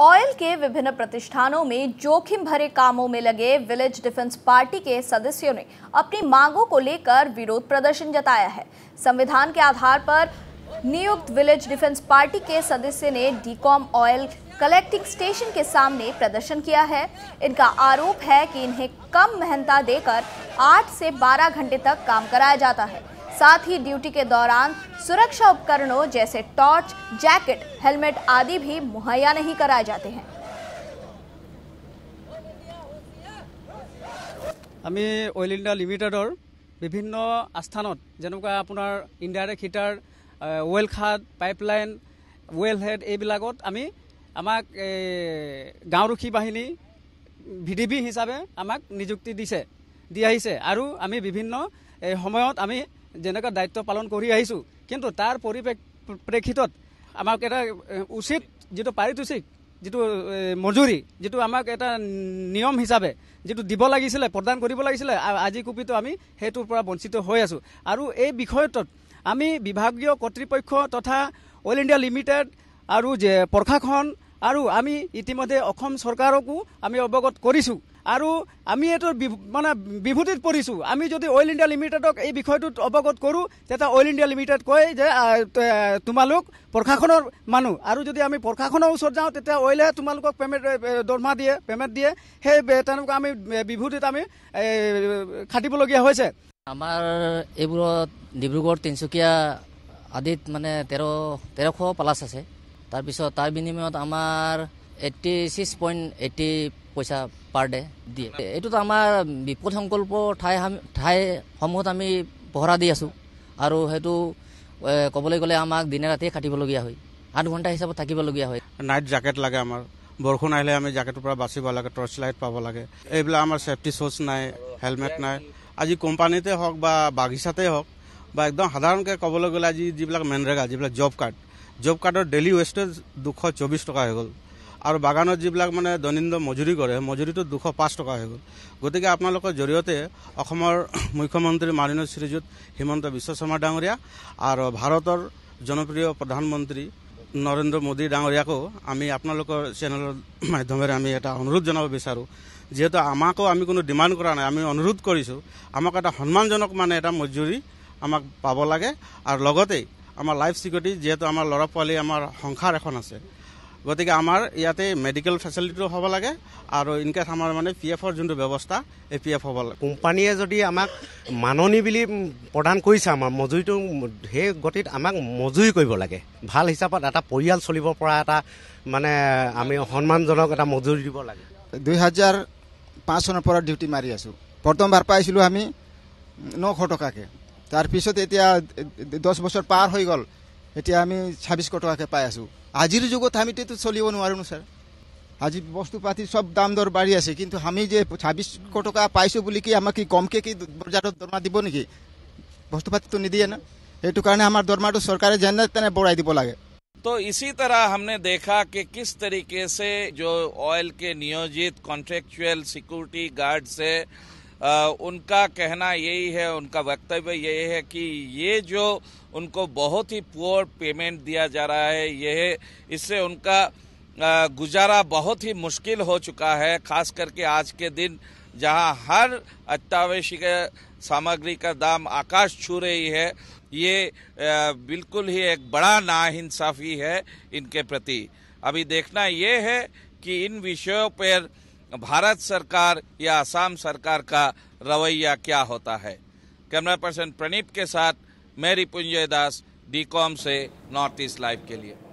oil के विभिन्न प्रतिष्ठानों में जोखिम भरे कामों में लगे विलेज डिफेंस पार्टी के सदस्यों ने अपनी मांगों को लेकर विरोध प्रदर्शन जताया है संविधान के आधार पर नियुक्त विलेज डिफेंस पार्टी के सदस्य ने डीकॉम ऑयल कलेक्टिंग स्टेशन के सामने प्रदर्शन किया है इनका आरोप है कि इन्हें कम मेहनता देकर 8 से 12 घंटे तक काम कराया जाता है साथ ही ड्यूटी के दौरान सुरक्षा उपकरणों जैसे टॉर्च जैकेट हेलमेट आदि भी मुहैया नहीं कराए जाते हैं इंडिया लिमिटेड विभिन्न स्थान जनकर इंडाइरेक्ट हिटार वेल खाद पाइपलैन वेल हेड यहाँ आम आमक गाँवरक्षी बाहन भि डि हिसाब से आम निजुक्ति दी आम विभिन्न समय যেনেকৈ দায়িত্ব পালন কৰি আহিছোঁ কিন্তু তাৰ পৰিপ্ৰেক্ষিতত আমাক এটা উচিত যিটো পাৰিতোষিক যিটো মজুৰি যিটো আমাক এটা নিয়ম হিচাপে যিটো দিব লাগিছিলে প্ৰদান কৰিব লাগিছিলে আজি কুপিতো আমি সেইটোৰ পৰা বঞ্চিত হৈ আছোঁ আৰু এই বিষয়টোত আমি বিভাগীয় কৰ্তৃপক্ষ তথা অইল ইণ্ডিয়া লিমিটেড আৰু যে প্ৰশাসন আৰু আমি ইতিমধ্যে অসম চৰকাৰকো আমি অৱগত কৰিছোঁ আৰু আমি এইটো মানে বিভূতিত পৰিছোঁ আমি যদি অইল ইণ্ডিয়া লিমিটেডক এই বিষয়টোত অৱগত কৰোঁ তেতিয়া অইল ইণ্ডিয়া লিমিটেড কয় যে তোমালোক প্ৰশাসনৰ মানুহ আৰু যদি আমি প্ৰশাসনৰ ওচৰত যাওঁ তেতিয়া অইলেহে তোমালোকক পেমেণ্ট দৰমহা দিয়ে পেমেণ্ট দিয়ে সেই তেনেকুৱা আমি বিভূতিত আমি খাটিবলগীয়া হৈছে আমাৰ এইবোৰত ডিব্ৰুগড় তিনিচুকীয়া আদিত মানে তেৰ তেৰশ প্লাছ আছে তাৰপিছত তাৰ বিনিময়ত আমাৰ এইটি ছিক্স পইণ্ট এইটি পইচা পাৰ ডে দিয়ে এইটোত আমাৰ বিপদ সংকল্প ঠাই ঠাইসমূহত আমি পহৰা দি আছোঁ আৰু সেইটো ক'বলৈ গ'লে আমাক দিনে ৰাতিয়ে খাটিবলগীয়া হয় আঠ ঘণ্টা হিচাপত থাকিবলগীয়া হয় নাইট জেকেট লাগে আমাৰ বৰষুণ আহিলে আমি জেকেটৰ পৰা বাচিব লাগে টৰ্চ লাইট পাব লাগে এইবিলাক আমাৰ ছেফটি চ'ৰ্চ নাই হেলমেট নাই আজি কোম্পানীতে হওক বা বাগিচাতে হওক বা একদম সাধাৰণকৈ ক'বলৈ গ'লে আজি যিবিলাক মেনৰেগা যিবিলাক জব কাৰ্ড জব কাৰ্ডৰ ডেইলি ৱেষ্টেজ দুশ চৌবিছ টকা হৈ গ'ল আৰু বাগানত যিবিলাক মানে দৈনন্দিন মজুৰি কৰে মজুৰিটো দুশ পাঁচ টকা হৈ গ'ল গতিকে আপোনালোকৰ জৰিয়তে অসমৰ মুখ্যমন্ত্ৰী মাননীয় শ্ৰীযুত হিমন্ত বিশ্ব শৰ্মা ডাঙৰীয়া আৰু ভাৰতৰ জনপ্ৰিয় প্ৰধানমন্ত্ৰী নৰেন্দ্ৰ মোদী ডাঙৰীয়াকো আমি আপোনালোকৰ চেনেলৰ মাধ্যমেৰে আমি এটা অনুৰোধ জনাব বিচাৰোঁ যিহেতু আমাকো আমি কোনো ডিমাণ্ড কৰা নাই আমি অনুৰোধ কৰিছোঁ আমাক এটা সন্মানজনক মানে এটা মজুৰি আমাক পাব লাগে আৰু লগতেই আমাৰ লাইফ চিকিউৰিটি যিহেতু আমাৰ ল'ৰা পোৱালী আমাৰ সংসাৰ এখন আছে গতিকে আমাৰ ইয়াতে মেডিকেল ফেচিলিটিটো হ'ব লাগে আৰু ইনকেছ আমাৰ মানে পি এফৰ যোনটো ব্যৱস্থা এই পি এফ হ'ব লাগে কোম্পানীয়ে যদি আমাক মাননি বুলি প্ৰদান কৰিছে আমাৰ মজুৰিটো সেই গতিত আমাক মজুৰি কৰিব লাগে ভাল হিচাপত এটা পৰিয়াল চলিব পৰা এটা মানে আমি সন্মানজনক এটা মজুৰি দিব লাগে দুই হাজাৰ পাঁচ চনৰ পৰা ডিউটি মাৰি আছোঁ প্ৰথমবাৰ পাইছিলোঁ আমি নশ টকাকৈ তাৰপিছত এতিয়া দহ বছৰ পাৰ হৈ গ'ল এতিয়া আমি ছাব্বিছশ টকাকৈ পাই আছোঁ আজিৰ যুগত আমিতো চলিব নোৱাৰোঁ ছাৰ আজি বস্তু পাতি চব দাম দৰ বাঢ়ি আছে কিন্তু আমি যে ছাব্বিছশ টকা পাইছোঁ বুলি কি আমাক কি কমকৈ কি বজাৰত দৰমহা দিব নেকি বস্তু পাতিটো নিদিয়ে ন সেইটো কাৰণে আমাৰ দৰমহাটো চৰকাৰে যেনে তেনে বঢ়াই দিব লাগে তো ইসি তারা হামনে দেখা কে কিস তরিকে সে যে অয়েল কে নিয়োজিত কন্ট্রাকচুয়াল সিকিউরিটি গার্ডস उनका कहना यही है उनका वक्तव्य यही है कि ये जो उनको बहुत ही पुअर पेमेंट दिया जा रहा है यह इससे उनका गुजारा बहुत ही मुश्किल हो चुका है खास करके आज के दिन जहां हर अत्यावश्यक सामग्री का दाम आकाश छू रही है ये बिल्कुल ही एक बड़ा नाइंसाफ़ी है इनके प्रति अभी देखना ये है कि इन विषयों पर भारत सरकार या असम सरकार का रवैया क्या होता है कैमरा पर्सन प्रणीप के साथ मैं रिपुंजय दास डी कॉम से नॉर्थ ईस्ट लाइव के लिए